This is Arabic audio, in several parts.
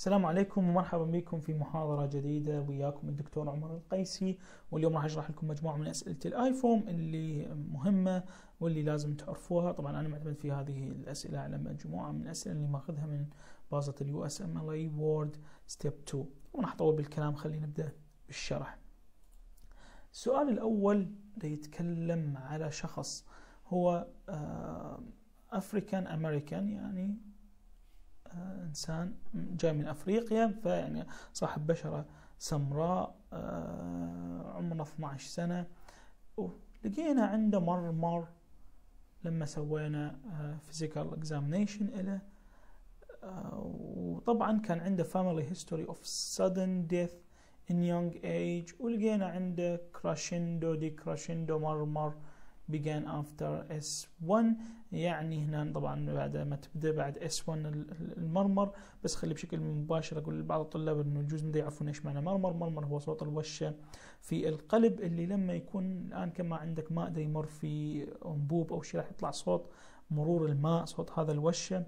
السلام عليكم ومرحبا بكم في محاضرة جديدة وياكم الدكتور عمر القيسي واليوم راح اشرح لكم مجموعة من اسئلة الايفون اللي مهمة واللي لازم تعرفوها طبعا انا معتمد في هذه الاسئلة على مجموعة من الاسئلة اللي ماخذها من بازة اليو اس ام ال اي وورد ستيب 2 وراح اطول بالكلام خلينا نبدأ بالشرح السؤال الاول يتكلم على شخص هو افريكان آه، امريكان يعني آه، إنسان جاي من أفريقيا فيعني صاحب بشرة سمراء آه، عمره 12 سنة لقينا عنده مر مر لما سوينا فيزيكال اكزامينيشن له وطبعا كان عنده family history of sudden death in young age ولقينا عنده كراشندو دي كراشندو مر مر began after S1 يعني هنا طبعا بعد ما تبدا بعد S1 المرمر بس خلي بشكل مباشر اقول لبعض الطلاب انه يجوز ما يعرفون ايش معنى مرمر، مرمر هو صوت الوشه في القلب اللي لما يكون الان كما عندك ماء دا يمر في انبوب او شيء راح يطلع صوت مرور الماء صوت هذا الوشه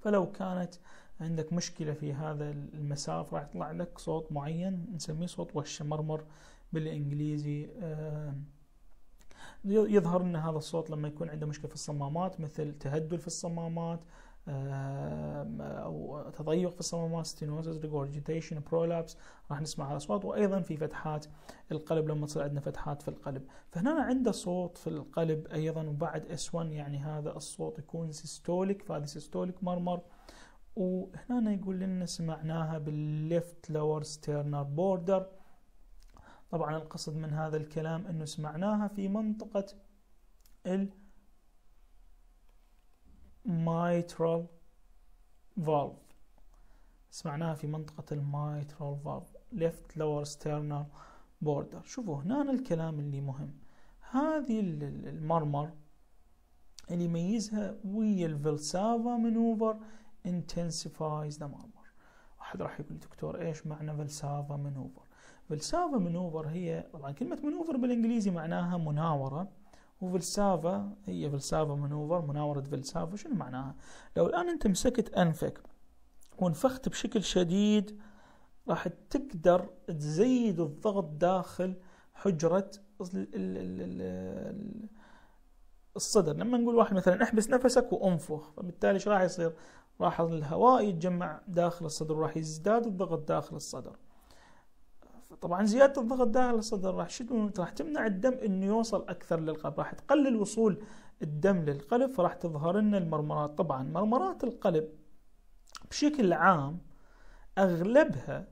فلو كانت عندك مشكلة في هذا المساف راح يطلع لك صوت معين نسميه صوت وشة مرمر بالإنجليزي آه يظهر ان هذا الصوت لما يكون عنده مشكله في الصمامات مثل تهدل في الصمامات او تضيق في الصمامات ستينوزز ريجورجيتيشن برولابس راح نسمع هذا الصوت وايضا في فتحات القلب لما تصير عندنا فتحات في القلب فهنا عنده صوت في القلب ايضا وبعد اس 1 يعني هذا الصوت يكون سيستوليك فهذه سيستوليك مرمر وهنا يقول لنا سمعناها بالليفت لور ستيرنر بوردر طبعا القصد من هذا الكلام أنه سمعناها في منطقة mitral فالف سمعناها في منطقة mitral فالف left lower sternal border شوفوا هنا الكلام اللي مهم هذه المرمر اللي يميزها ويا الفلسافا منوفر intensifies the marmor واحد راح يقول دكتور ايش معنى فلسافا منوفر فلسافة منوفر هي طبعا كلمة منوفر بالإنجليزي معناها مناورة وفلسافة هي فلسافة منوفر مناورة فلسافة شنو معناها لو الآن أنت مسكت أنفك وانفخت بشكل شديد راح تقدر تزيد الضغط داخل حجرة الصدر لما نقول واحد مثلا احبس نفسك وانفخ فبالتالي ايش راح يصير راح الهواء يتجمع داخل الصدر وراح يزداد الضغط داخل الصدر طبعا زياده الضغط داخل الصدر راح شنو راح تمنع الدم انه يوصل اكثر للقلب راح تقلل وصول الدم للقلب فراح تظهر لنا المرمرات طبعا مرمرات القلب بشكل عام اغلبها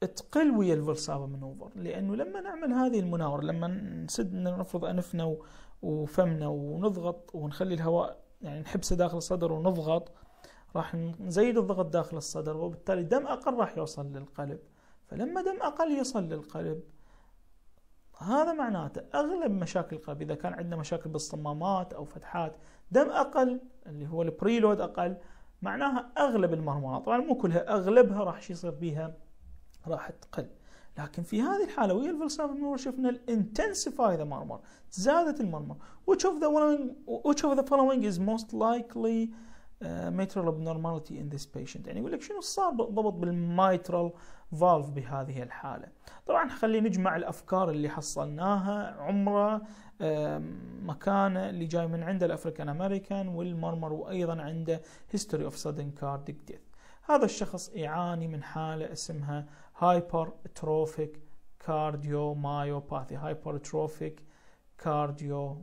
تقل ويا الفلسابه منوفر لانه لما نعمل هذه المناوره لما نسد نفرض انفنا وفمنا ونضغط ونخلي الهواء يعني نحبسه داخل الصدر ونضغط راح نزيد الضغط داخل الصدر وبالتالي دم أقل راح يوصل للقلب فلما دم أقل يوصل للقلب هذا معناته أغلب مشاكل القلب إذا كان عندنا مشاكل بالصمامات أو فتحات دم أقل اللي هو البريلود أقل معناها أغلب المرمى طبعا مو كلها أغلبها راح يصير بيها راح تقل لكن في هذه الحاله ويا الفلسفه من شفنا الانتنسيفاي ذا مرمر زادت المرمر which of the one which of the following is most likely ميترال ابنورماليتي ان ذيس بيشنت يعني يقول لك شنو صار بالضبط بالميترال فالف بهذه الحالة طبعا خلينا نجمع الأفكار اللي حصلناها عمره مكانه اللي جاي من عنده الأفريكان أمريكان والمرمر وأيضا عنده هيستوري اوف سادن كارديك ديث هذا الشخص يعاني من حالة اسمها هايبر تروفيك كارديو مايوباثي هايبر تروفيك كارديو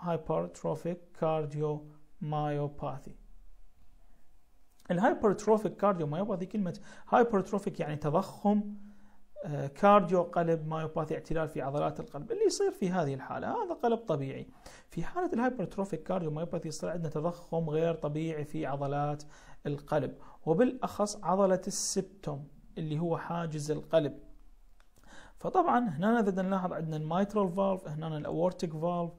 هايبر تروفيك كارديو مايوباثي الهايبرتروفيك مايوباثي كلمه هايبرتروفيك يعني تضخم آه، كارديو قلب مايوباثي اعتلال في عضلات القلب اللي يصير في هذه الحالة هذا قلب طبيعي في حالة الهايبرتروفيك كارديو مايوباثي يصير عندنا تضخم غير طبيعي في عضلات القلب وبالأخص عضلة السبتوم اللي هو حاجز القلب فطبعا هنا نلاحظ عندنا المايترال فالف هنا الاورتيك فالف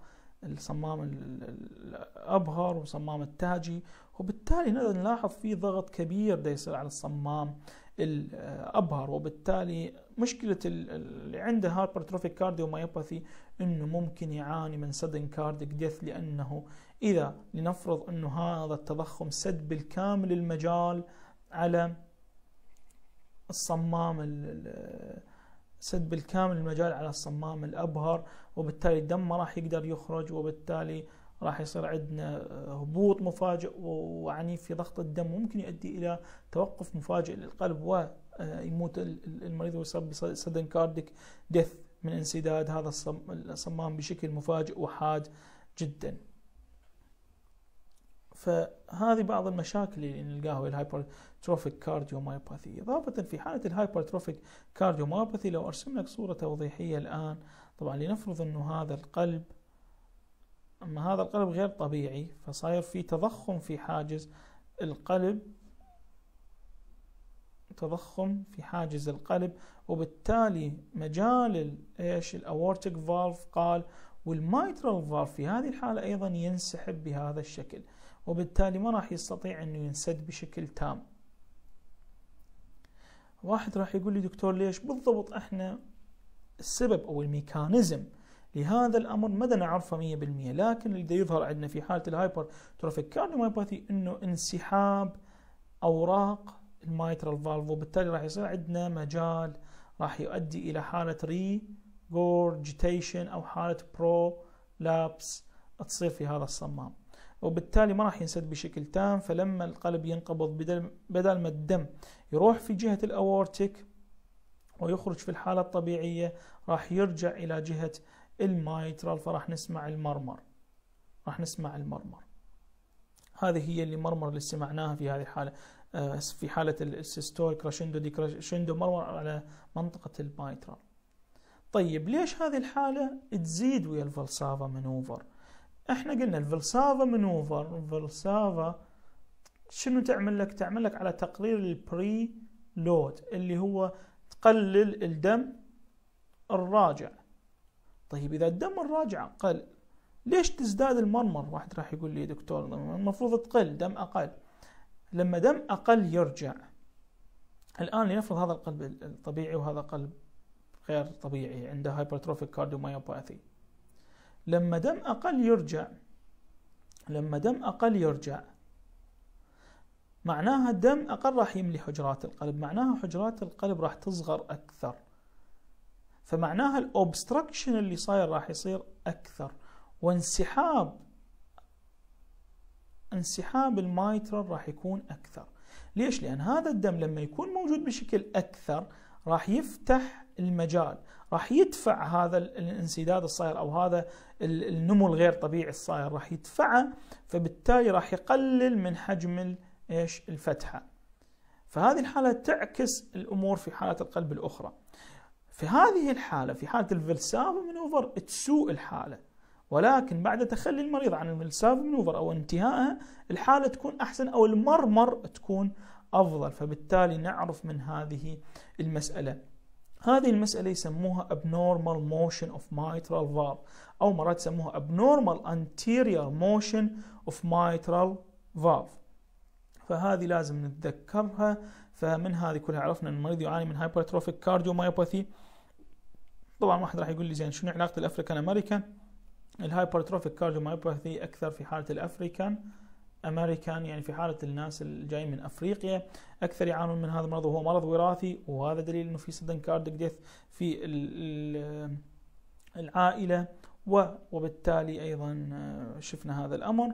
الصمام الأبهر وصمام التاجي وبالتالي نلاحظ في ضغط كبير ده يصير على الصمام الأبهر وبالتالي مشكلة اللي عنده هايبرتروفيك مايوباثي انه ممكن يعاني من سدن كارديك ديث لانه اذا لنفرض انه هذا التضخم سد بالكامل المجال على الصمام سد بالكامل المجال على الصمام الابهر وبالتالي الدم ما راح يقدر يخرج وبالتالي راح يصير عندنا آه، هبوط مفاجئ وعنيف في ضغط الدم ممكن يؤدي الى توقف مفاجئ للقلب ويموت آه، المريض ويصاب بسدن كارديك ديث من انسداد هذا الصمام بشكل مفاجئ وحاد جدا. فهذه بعض المشاكل اللي نلقاها الهايبر الهايبرتروفيك كارديومايوباثي إضافة في حالة الهايبرتروفيك كارديومايوباثي لو أرسم لك صورة توضيحية الآن طبعا لنفرض أنه هذا القلب أما هذا القلب غير طبيعي فصاير في تضخم في حاجز القلب تضخم في حاجز القلب وبالتالي مجال ايش الاورتيك فالف قال والمايترال فالف في هذه الحاله ايضا ينسحب بهذا الشكل وبالتالي ما راح يستطيع انه ينسد بشكل تام واحد راح يقول لي دكتور ليش بالضبط احنا السبب او الميكانيزم لهذا الامر ما نعرفه 100% لكن اللي يظهر عندنا في حاله الهايبر تروفيك كارديومايوباثي انه انسحاب اوراق الميترال فالف وبالتالي راح يصير عندنا مجال راح يؤدي الى حاله ري جورجيتيشن او حاله برو لابس تصير في هذا الصمام وبالتالي ما راح ينسد بشكل تام فلما القلب ينقبض بدل, بدل ما الدم يروح في جهة الأورتيك ويخرج في الحالة الطبيعية راح يرجع إلى جهة المايترال فراح نسمع المرمر راح نسمع المرمر هذه هي اللي مرمر اللي سمعناها في هذه الحالة آه، في حالة السيستول كراشندو دي كراشندو مرمر على منطقة المايترال طيب ليش هذه الحالة تزيد ويا الفلسافة منوفر؟ احنا قلنا الفلسافا منوفر الفلسافا شنو تعمل لك تعمل لك على تقليل البري لود اللي هو تقلل الدم الراجع طيب اذا الدم الراجع قل ليش تزداد المرمر واحد راح يقول لي دكتور المفروض تقل دم اقل لما دم اقل يرجع الان لنفرض هذا القلب الطبيعي وهذا قلب غير طبيعي عنده هايبرتروفيك كارديوميوباثي لما دم أقل يرجع لما دم أقل يرجع معناها الدم أقل راح يملي حجرات القلب معناها حجرات القلب راح تصغر أكثر فمعناها الأوبستركشن اللي صاير راح يصير أكثر وانسحاب انسحاب المايترال راح يكون أكثر ليش؟ لأن هذا الدم لما يكون موجود بشكل أكثر راح يفتح المجال راح يدفع هذا الانسداد الصاير او هذا النمو الغير طبيعي الصاير راح يدفعه فبالتالي راح يقلل من حجم ايش الفتحه فهذه الحاله تعكس الامور في حاله القلب الاخرى في هذه الحاله في حاله الفلساف منوفر تسوء الحاله ولكن بعد تخلي المريض عن الفلسافه منوفر او انتهائها الحاله تكون احسن او المرمر تكون أفضل فبالتالي نعرف من هذه المسألة هذه المسألة يسموها abnormal motion of mitral valve أو مرات يسموها abnormal anterior motion of mitral valve فهذه لازم نتذكرها فمن هذه كلها عرفنا أن المريض يعاني من hypertrophic cardiomyopathy طبعا واحد راح يقول لي زين شنو علاقة الأفريكان أمريكان الهايبرتروفيك كارديومايوباثي أكثر في حالة الأفريكان امريكان يعني في حاله الناس الجايين من افريقيا اكثر يعانون من هذا المرض وهو مرض وراثي وهذا دليل انه في سدن كاردك ديث في العائله وبالتالي ايضا آه، شفنا هذا الامر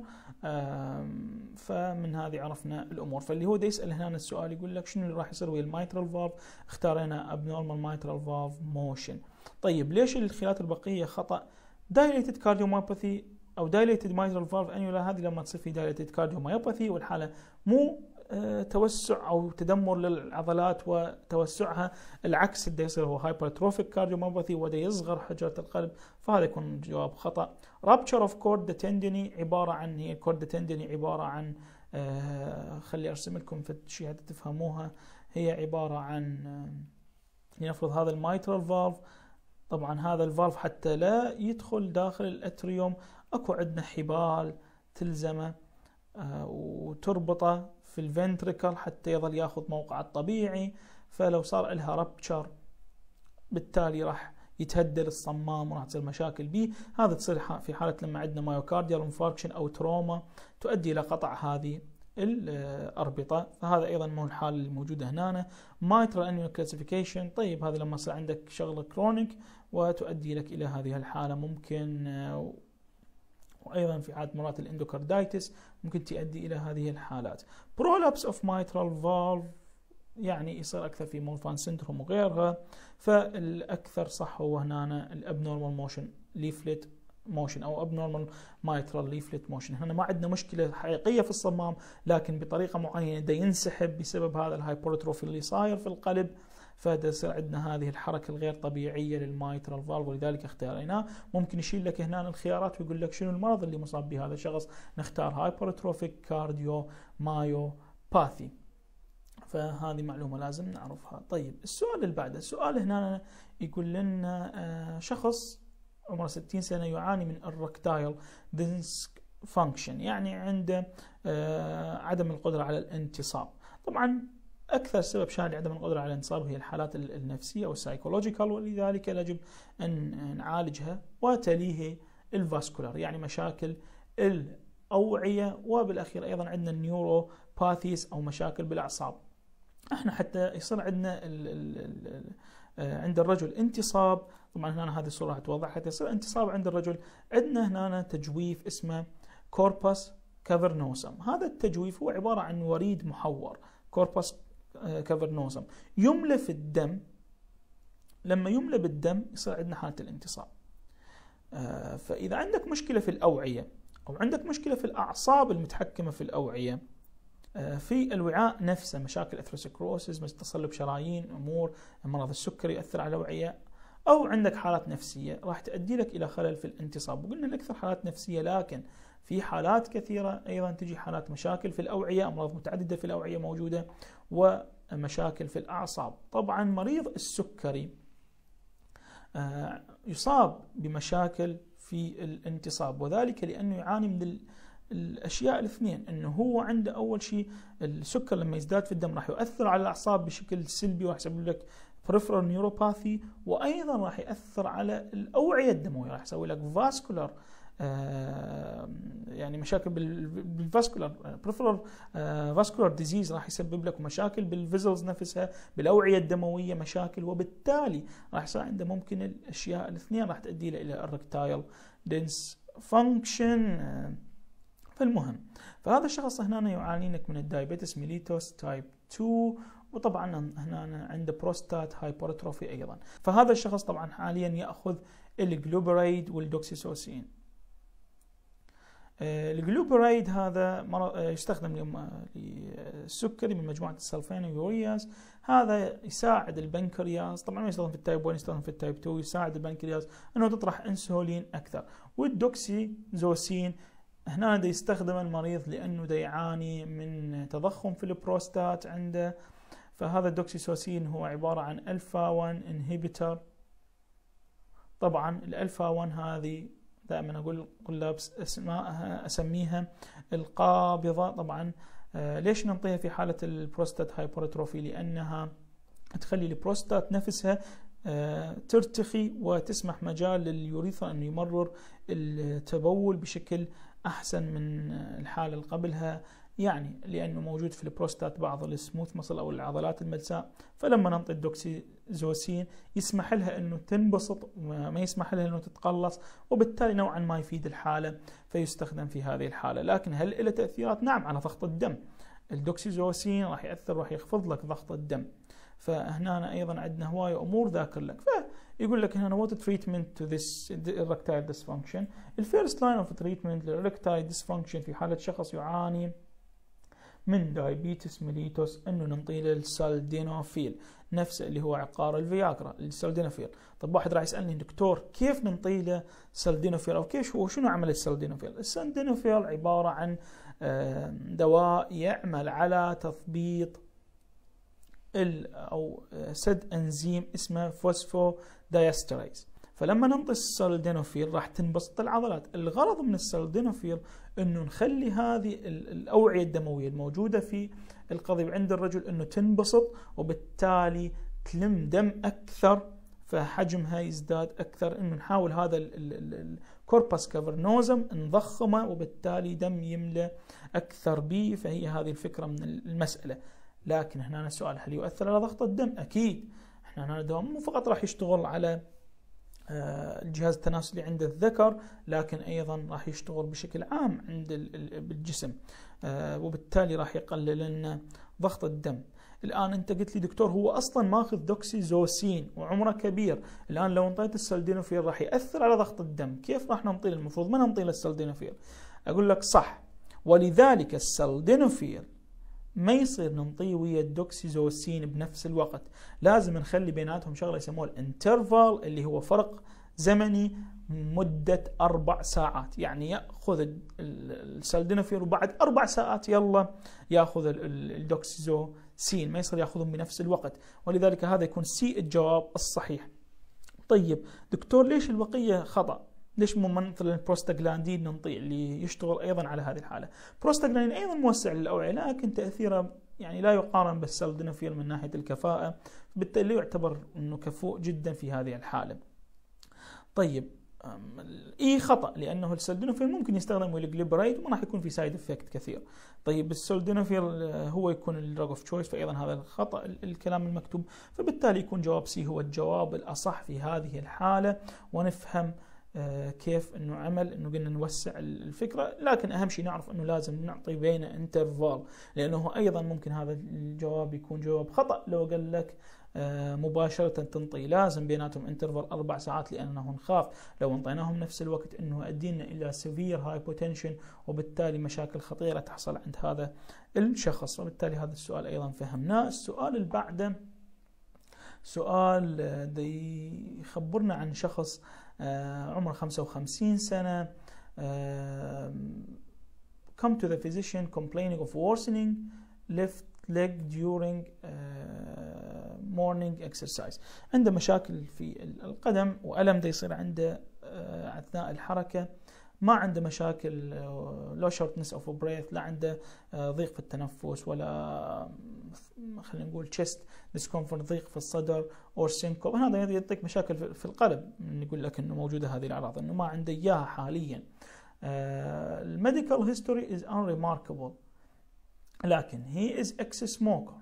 فمن هذه عرفنا الامور فاللي هو يسال هنا السؤال يقول لك شنو اللي راح يصير ويا المايترال فالف اختارينا ابنورمال مايترال فالف موشن طيب ليش الخلايا البقيه خطا دايليتد كارديوميوباثي او دايليتد ميترال فالف انيولا هذه لما تصير في دايليتد كارديومايوباثي والحاله مو آه، توسع او تدمر للعضلات وتوسعها العكس اللي يصير هو هايبرتروفيك كارديوميوباثي وده يصغر حجره القلب فهذا يكون جواب خطا رابتشر اوف كورد تندني عباره عن هي كورد تندني عباره عن آه خلي ارسم لكم في حتى تفهموها هي عباره عن آه، لنفرض هذا المايترال فالف طبعا هذا الفالف حتى لا يدخل داخل الاتريوم اكو عندنا حبال تلزمه آه، وتربطه في الفنتريكل حتى يظل ياخذ موقعه الطبيعي فلو صار لها ربتشر بالتالي راح يتهدر الصمام وراح تصير مشاكل به هذا تصير في حالة لما عندنا مايوكارديال انفاركشن او تروما تؤدي الى قطع هذه الأربطة فهذا أيضا مو الحال الموجودة هنا مايترال أنيو كلاسيفيكيشن طيب هذا لما يصير عندك شغلة كرونيك وتؤدي لك إلى هذه الحالة ممكن آه، وايضا في عاد مرات الاندوكاردايتس ممكن تؤدي الى هذه الحالات برولابس اوف ميترال فالف يعني يصير اكثر في مورفان سندروم وغيرها فالاكثر صح هو هنا الابنورمال موشن ليفلت موشن او ابنورمال ميترال ليفلت موشن هنا ما عندنا مشكله حقيقيه في الصمام لكن بطريقه معينه ده ينسحب بسبب هذا الهايبرتروفي اللي صاير في القلب فتصير عندنا هذه الحركه الغير طبيعيه للمايترال فالف ولذلك اختاريناه ممكن يشيل لك هنا الخيارات ويقول لك شنو المرض اللي مصاب به هذا الشخص نختار هايبرتروفيك كارديو مايوباثي فهذه معلومه لازم نعرفها طيب السؤال اللي بعده السؤال هنا يقول لنا آه، شخص عمره 60 سنه يعاني من الركتايل دنسك فانكشن يعني عنده آه، عدم القدره على الانتصاب طبعا اكثر سبب شائع لعدم القدره على الانتصاب هي الحالات النفسيه والسايكولوجيكال ولذلك يجب ان نعالجها وتليه الفاسكولار يعني مشاكل الاوعيه وبالاخير ايضا عندنا النيوروباثيس او مشاكل بالاعصاب احنا حتى يصير عندنا الـ الـ الـ آه، عند الرجل انتصاب طبعا هنا هذه الصوره راح توضح حتى يصير انتصاب عند الرجل عندنا هنا تجويف اسمه كوربس كافرنوسم هذا التجويف هو عباره عن وريد محور كوربس يملى في الدم لما يملى بالدم يصير عندنا حاله الانتصاب آه، فاذا عندك مشكله في الاوعيه او عندك مشكله في الاعصاب المتحكمه في الاوعيه آه، في الوعاء نفسه مشاكل اثروسكروسز تصلب شرايين امور مرض السكر يؤثر على الاوعيه او عندك حالات نفسيه راح تؤدي لك الى خلل في الانتصاب وقلنا الاكثر حالات نفسيه لكن في حالات كثيره ايضا تجي حالات مشاكل في الاوعيه امراض متعدده في الاوعيه موجوده ومشاكل في الأعصاب طبعا مريض السكري آه، يصاب بمشاكل في الانتصاب وذلك لأنه يعاني من الاشياء الاثنين انه هو عنده اول شيء السكر لما يزداد في الدم راح يؤثر على الاعصاب بشكل سلبي وراح يسبب لك peripheral نيوروباثي وايضا راح ياثر على الاوعيه الدمويه راح يسوي لك فاسكولار آه، يعني مشاكل بالفاسكولار بريفرال فاسكولار ديزيز راح يسبب لك مشاكل بالفيزلز نفسها بالاوعيه الدمويه مشاكل وبالتالي راح يصير عنده ممكن الاشياء الاثنين راح تؤدي الى الركتايل دنس فانكشن فالمهم فهذا الشخص هنا يعاني لك من الدايبيتس ميليتوس تايب 2 وطبعا هنا عنده بروستات هايبرتروفي ايضا فهذا الشخص طبعا حاليا ياخذ الجلوبريد والدوكسيسوسين آه، الجلوبرايد هذا آه، يستخدم للسكري آه، من مجموعه السلفانويورياز هذا يساعد البنكرياس طبعا ما يستخدم في التايب 1 يستخدم في التايب 2 يساعد البنكرياس انه تطرح انسولين اكثر والدوكسيزوسين هنا دا يستخدم المريض لانه دا يعاني من تضخم في البروستات عنده فهذا الدوكسيسوسين هو عباره عن الفا 1 انهبيتر طبعا الالفا 1 هذه دائما اقول اسمائها اسميها القابضه طبعا آه، ليش ننطيها في حاله البروستات هايبرتروفي لانها تخلي البروستات نفسها آه، ترتخي وتسمح مجال لليوريثا انه يمرر التبول بشكل احسن من الحاله اللي قبلها يعني لانه موجود في البروستات بعض السموث مصل او العضلات الملساء فلما ننطي الدوكسي زوسين يسمح لها انه تنبسط ما يسمح لها انه تتقلص وبالتالي نوعا ما يفيد الحاله فيستخدم في هذه الحاله لكن هل له تاثيرات نعم على ضغط الدم الدوكسيزوسين راح ياثر راح يخفض لك ضغط الدم فهنا أنا ايضا عندنا هوايه امور ذاكر لك فيقول لك هنا وات تريتمنت تو ذس erectile dysfunction الفيرست لاين اوف تريتمنت للريكتايل dysfunction في حاله شخص يعاني من دايبيتس ميليتوس انه ننطي له السالدينوفيل نفسه اللي هو عقار الفياجرا السالدينوفيل طب واحد راح يسالني دكتور كيف ننطي له سالدينوفيل او كيف هو شنو عمل السالدينوفيل السالدينوفيل عباره عن آه، دواء يعمل على تثبيط ال او آه، سد انزيم اسمه فوسفو دايستريز فلما ننطي السالدينوفيل راح تنبسط العضلات الغرض من السالدينوفيل انه نخلي هذه الاوعيه الدمويه الموجوده في القضيب عند الرجل انه تنبسط وبالتالي تلم دم اكثر فحجمها يزداد اكثر انه نحاول هذا الكوربس كافرنوزم نضخمه وبالتالي دم يملى اكثر به فهي هذه الفكره من المساله لكن هنا السؤال هل يؤثر على ضغط الدم اكيد احنا هنا دوام مو فقط راح يشتغل على الجهاز آه، التناسلي عند الذكر لكن ايضا راح يشتغل بشكل عام عند بالجسم آه، وبالتالي راح يقلل لنا ضغط الدم الان انت قلت لي دكتور هو اصلا ماخذ دوكسيزوسين وعمره كبير الان لو انطيت السلدينوفير راح ياثر على ضغط الدم كيف راح ننطي المفروض ما ننطي السلدينوفير اقول لك صح ولذلك السلدينوفير ما يصير ننطيه ويا الدوكسيزوسين بنفس الوقت لازم نخلي بيناتهم شغله يسموها الانترفال اللي هو فرق زمني مدة أربع ساعات يعني يأخذ السلدينفير وبعد أربع ساعات يلا يأخذ الدوكسيزوسين ما يصير يأخذهم بنفس الوقت ولذلك هذا يكون سي الجواب الصحيح طيب دكتور ليش البقية خطأ ليش مو مثلا البروستاجلاندين نطيع اللي يشتغل ايضا على هذه الحاله بروستاجلاندين ايضا موسع للاوعيه لكن تاثيره يعني لا يقارن بالسلدنافيل من ناحيه الكفاءه بالتالي يعتبر انه كفوء جدا في هذه الحاله طيب اي خطا لانه السلدنافيل ممكن يستخدم الجليبريت وما راح يكون في سايد افكت كثير طيب السلدنافيل آه، هو يكون الدراج اوف تشويس فايضا هذا الخطا الكلام المكتوب فبالتالي يكون جواب سي هو الجواب الاصح في هذه الحاله ونفهم آه، كيف انه عمل انه قلنا نوسع الفكره لكن اهم شيء نعرف انه لازم نعطي بينه انترفال لانه ايضا ممكن هذا الجواب يكون جواب خطا لو قال لك آه، مباشرة تنطي لازم بيناتهم انترفال أربع ساعات لأنه نخاف لو انطيناهم نفس الوقت أنه يؤدينا إلى سيفير هايبوتنشن وبالتالي مشاكل خطيرة تحصل عند هذا الشخص وبالتالي هذا السؤال أيضا فهمناه السؤال اللي بعده سؤال آه، يخبرنا عن شخص عمر 55 سنة come to the physician complaining of worsening left leg during morning exercise عنده مشاكل في القدم وألم ده يصير عنده أثناء الحركة ما عنده مشاكل لو شورتنس اوف بريث لا عنده آه، ضيق في التنفس ولا خلينا نقول تشست ديسكومفورت ضيق في الصدر اور سينكوب هذا يعطيك مشاكل في القلب يقول لك انه موجوده هذه الاعراض انه ما عنده اياها حاليا آه، الميديكال هيستوري از ان ريماركبل لكن هي از اكس سموكر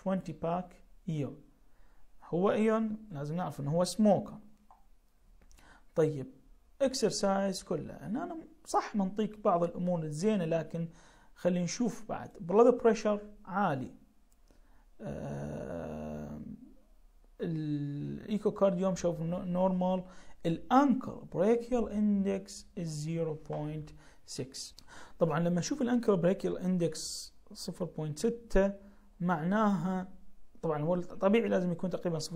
20 باك year هو ايون لازم نعرف انه هو سموكر طيب اكسرسايز كلها هنا أنا صح منطيك بعض الامور الزينه لكن خلينا نشوف بعد بلاد بريشر عالي الايكو آه، الايكوكارديوم شوف نورمال الانكر بريكيال اندكس 0.6 طبعا لما اشوف الانكر بريكيال اندكس 0.6 معناها طبعا هو طبيعي لازم يكون تقريبا 0.6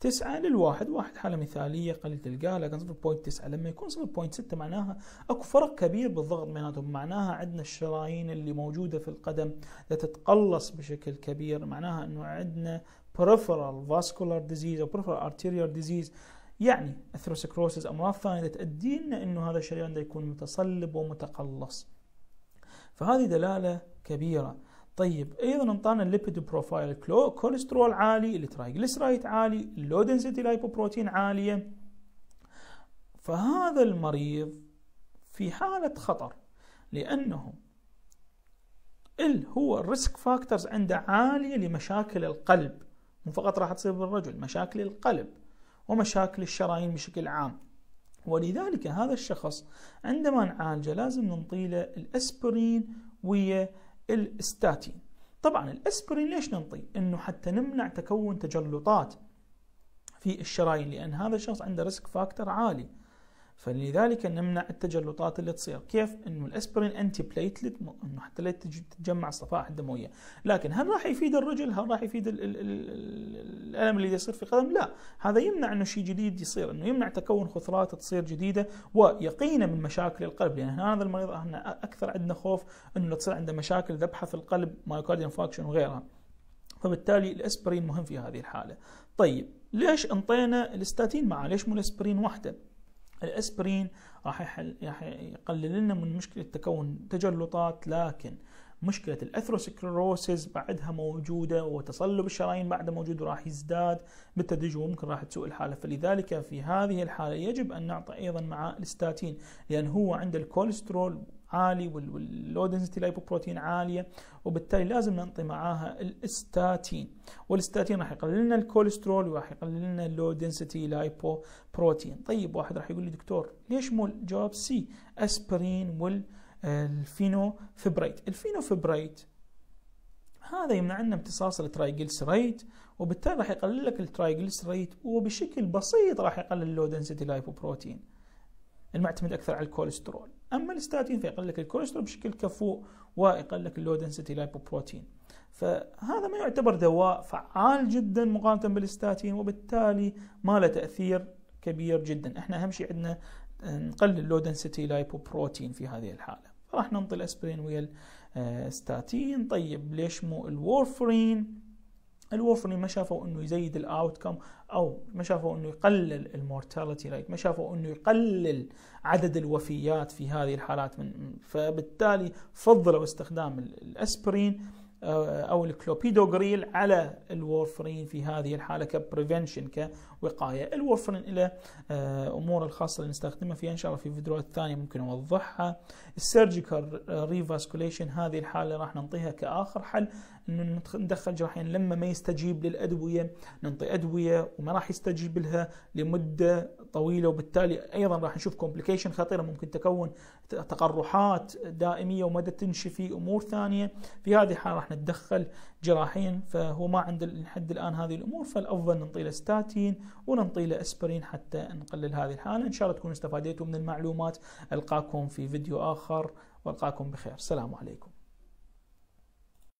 تسعة للواحد واحد حالة مثالية قليل تلقاها لكن صفر بوينت تسعة لما يكون صفر بوينت ستة معناها اكو فرق كبير بالضغط بيناتهم معناها عندنا الشرايين اللي موجودة في القدم تتقلص بشكل كبير معناها انه عندنا peripheral vascular disease او peripheral arterial disease يعني اثروسكروسز امراض ثانيه تؤدي لنا انه هذا الشريان ده يكون متصلب ومتقلص فهذه دلاله كبيره طيب ايضا انطانا الليبيد بروفايل كوليسترول عالي الترايجليسرايد عالي اللو دنسيتي لايبوبروتين عاليه فهذا المريض في حاله خطر لانه ال هو الريسك فاكتورز عنده عاليه لمشاكل القلب مو فقط راح تصير بالرجل مشاكل القلب ومشاكل الشرايين بشكل عام ولذلك هذا الشخص عندما نعالجه لازم ننطيله الاسبرين ويا الاستاتين طبعا الاسبرين ليش ننطي انه حتى نمنع تكون تجلطات في الشرايين لان هذا الشخص عنده ريسك فاكتور عالي فلذلك نمنع التجلطات اللي تصير كيف انه الاسبرين انتي بليتلت انه حتى لا تتجمع الصفائح الدمويه لكن هل راح يفيد الرجل هل راح يفيد الـ الـ الـ الالم اللي يصير في القدم لا هذا يمنع انه شيء جديد يصير انه يمنع تكون خثرات تصير جديده ويقينا من مشاكل القلب لان هذا المريض احنا اكثر عندنا خوف انه تصير عنده مشاكل ذبحه في القلب مايوكارديان فاكشن وغيرها فبالتالي الاسبرين مهم في هذه الحاله طيب ليش انطينا الاستاتين معه ليش مو الاسبرين وحده الاسبرين راح يقلل لنا من مشكله تكون تجلطات لكن مشكله الاثروسكلروسيس بعدها موجوده وتصلب الشرايين بعدها موجود وراح يزداد بالتدريج وممكن راح تسوء الحاله فلذلك في هذه الحاله يجب ان نعطي ايضا مع الستاتين لان هو عنده الكوليسترول عالي واللو دنسيتي لايبوبروتين عاليه وبالتالي لازم ننطي معاها الاستاتين والاستاتين راح يقلل لنا الكوليسترول وراح يقلل لنا اللو دنسيتي لايبوبروتين طيب واحد راح يقول لي دكتور ليش مو الجواب سي اسبرين والفينوفبريت الفينوفبريت هذا يمنع لنا امتصاص الترايجلسيريت وبالتالي راح يقلل لك الترايجلسيريت وبشكل بسيط راح يقلل اللو دنسيتي لايبوبروتين المعتمد اكثر على الكوليسترول اما الاستاتين فيقل لك الكوليسترول بشكل كفو ويقل لك اللو دنسيتي لايبوبروتين فهذا ما يعتبر دواء فعال جدا مقارنه بالاستاتين وبالتالي ما له تاثير كبير جدا احنا اهم شيء عندنا نقلل اللو دنسيتي لايبوبروتين في هذه الحاله راح ننطي الاسبرين ويا الاستاتين طيب ليش مو الورفرين الوفرني ما شافوا انه يزيد الاوتكم او ما شافوا انه يقلل المورتاليتي ريت ما شافوا انه يقلل عدد الوفيات في هذه الحالات من فبالتالي فضلوا استخدام الاسبرين آه، او الكلوبيدوغريل على الورفرين في هذه الحاله كبريفنشن كوقايه، الورفرين الى آه، امور الخاصه اللي نستخدمها فيها ان شاء الله في فيديوهات ثانيه ممكن اوضحها، السيرجيكال ريفاسكوليشن آه، هذه الحاله راح ننطيها كاخر حل ان ندخل جراحين لما ما يستجيب للادويه ننطي ادويه وما راح يستجيب لها لمده طويله وبالتالي ايضا راح نشوف كومبليكيشن خطيره ممكن تكون تقرحات دائميه ومدى تنشفي امور ثانيه في هذه الحاله راح نتدخل جراحين فهو ما عند لحد الان هذه الامور فالافضل ننطي له ستاتين وننطي له اسبرين حتى نقلل هذه الحاله ان شاء الله تكونوا استفاديتوا من المعلومات القاكم في فيديو اخر والقاكم بخير السلام عليكم